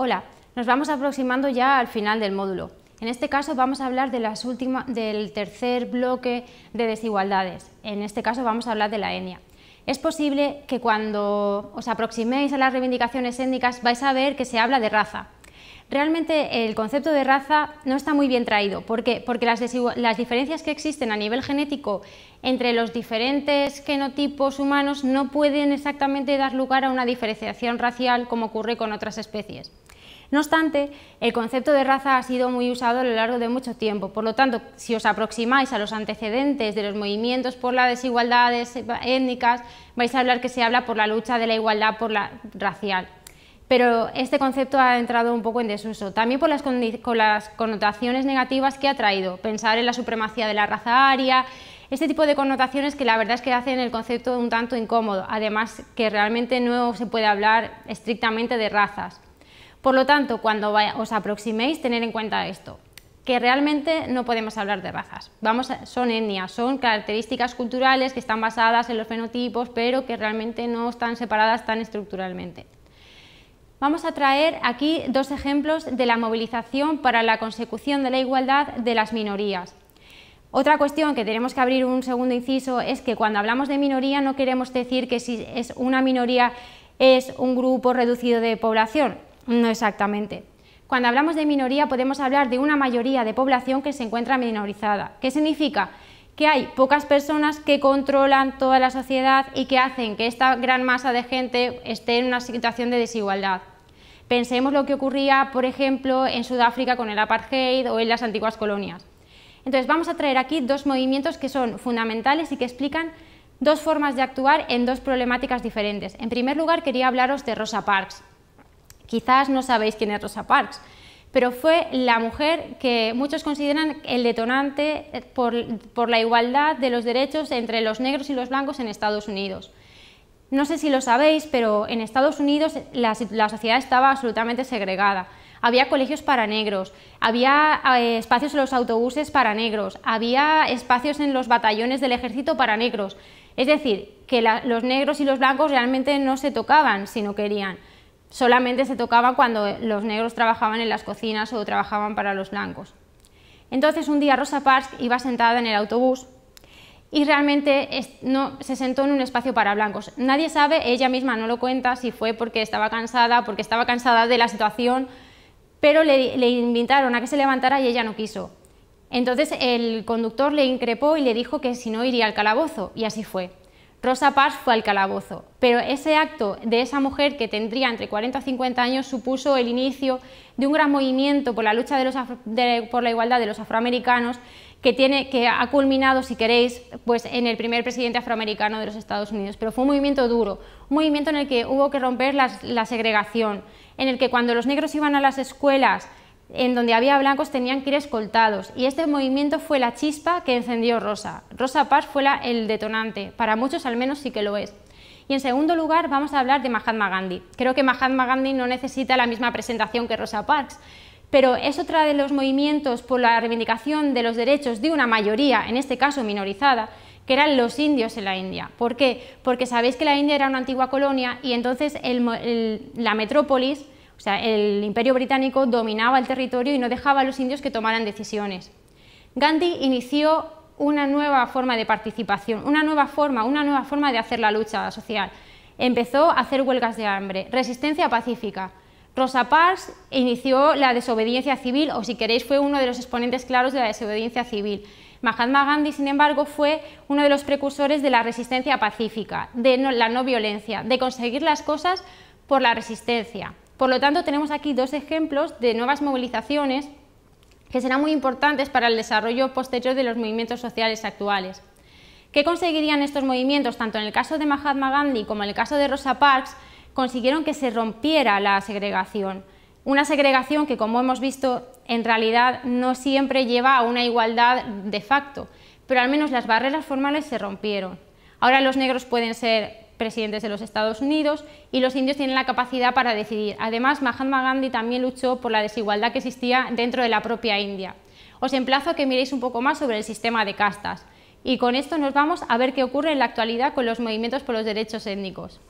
Hola, nos vamos aproximando ya al final del módulo. En este caso vamos a hablar de las del tercer bloque de desigualdades. En este caso vamos a hablar de la etnia. Es posible que cuando os aproximéis a las reivindicaciones étnicas vais a ver que se habla de raza, Realmente el concepto de raza no está muy bien traído. Porque las, las diferencias que existen a nivel genético entre los diferentes genotipos humanos no pueden exactamente dar lugar a una diferenciación racial como ocurre con otras especies. No obstante, el concepto de raza ha sido muy usado a lo largo de mucho tiempo, por lo tanto, si os aproximáis a los antecedentes de los movimientos por las desigualdades étnicas, vais a hablar que se habla por la lucha de la igualdad por la racial pero este concepto ha entrado un poco en desuso, también por las, con las connotaciones negativas que ha traído, pensar en la supremacía de la raza aria, este tipo de connotaciones que la verdad es que hacen el concepto un tanto incómodo, además que realmente no se puede hablar estrictamente de razas. Por lo tanto, cuando os aproximéis, tener en cuenta esto, que realmente no podemos hablar de razas. Vamos son etnias, son características culturales que están basadas en los fenotipos, pero que realmente no están separadas tan estructuralmente. Vamos a traer aquí dos ejemplos de la movilización para la consecución de la igualdad de las minorías. Otra cuestión que tenemos que abrir un segundo inciso es que cuando hablamos de minoría no queremos decir que si es una minoría es un grupo reducido de población, no exactamente. Cuando hablamos de minoría podemos hablar de una mayoría de población que se encuentra minorizada. ¿Qué significa? que hay pocas personas que controlan toda la sociedad y que hacen que esta gran masa de gente esté en una situación de desigualdad. Pensemos lo que ocurría, por ejemplo, en Sudáfrica con el apartheid o en las antiguas colonias. Entonces vamos a traer aquí dos movimientos que son fundamentales y que explican dos formas de actuar en dos problemáticas diferentes. En primer lugar, quería hablaros de Rosa Parks. Quizás no sabéis quién es Rosa Parks, pero fue la mujer que muchos consideran el detonante por, la igualdad de los derechos entre los negros y los blancos en Estados Unidos. No sé si lo sabéis, pero en Estados Unidos la, sociedad estaba absolutamente segregada. Había colegios para negros, había eh, espacios en los autobuses para negros, había espacios en los batallones del ejército para negros. Es decir, que los negros y los blancos realmente no se tocaban si no querían solamente se tocaba cuando los negros trabajaban en las cocinas o trabajaban para los blancos. Entonces un día Rosa Parks iba sentada en el autobús y realmente no, se sentó en un espacio para blancos. Nadie sabe, ella misma no lo cuenta, si fue porque estaba cansada, porque estaba cansada de la situación, pero le, le invitaron a que se levantara y ella no quiso. Entonces el conductor le increpó y le dijo que si no iría al calabozo, y así fue. Rosa Parks fue al calabozo, pero ese acto de esa mujer que tendría entre 40 y 50 años supuso el inicio de un gran movimiento por la lucha de los por la igualdad de los afroamericanos que, tiene, que ha culminado, si queréis, pues en el primer presidente afroamericano de los Estados Unidos. Pero fue un movimiento duro, un movimiento en el que hubo que romper la segregación, en el que cuando los negros iban a las escuelas en donde había blancos tenían que ir escoltados y este movimiento fue la chispa que encendió Rosa. Rosa Parks fue la, el detonante, para muchos al menos sí que lo es. Y en segundo lugar vamos a hablar de Mahatma Gandhi. Creo que Mahatma Gandhi no necesita la misma presentación que Rosa Parks, pero es otra de los movimientos por la reivindicación de los derechos de una mayoría, en este caso minorizada, que eran los indios en la India. ¿Por qué? Porque sabéis que la India era una antigua colonia y entonces la metrópolis o sea, el imperio británico dominaba el territorio y no dejaba a los indios que tomaran decisiones. Gandhi inició una nueva forma de participación, una nueva forma, una nueva forma de hacer la lucha social. Empezó a hacer huelgas de hambre, resistencia pacífica. Rosa Parks inició la desobediencia civil, o si queréis, fue uno de los exponentes claros de la desobediencia civil. Mahatma Gandhi, sin embargo, fue uno de los precursores de la resistencia pacífica, de la no violencia, de conseguir las cosas por la resistencia. Por lo tanto, tenemos aquí dos ejemplos de nuevas movilizaciones que serán muy importantes para el desarrollo posterior de los movimientos sociales actuales. ¿Qué conseguirían estos movimientos? Tanto en el caso de Mahatma Gandhi como en el caso de Rosa Parks, consiguieron que se rompiera la segregación. Una segregación que, como hemos visto, en realidad no siempre lleva a una igualdad de facto, pero al menos las barreras formales se rompieron. Ahora los negros pueden ser presidentes de los Estados Unidos y los indios tienen la capacidad para decidir. Además, Mahatma Gandhi también luchó por la desigualdad que existía dentro de la propia India. Os emplazo a que miréis un poco más sobre el sistema de castas. Y con esto nos vamos a ver qué ocurre en la actualidad con los movimientos por los derechos étnicos.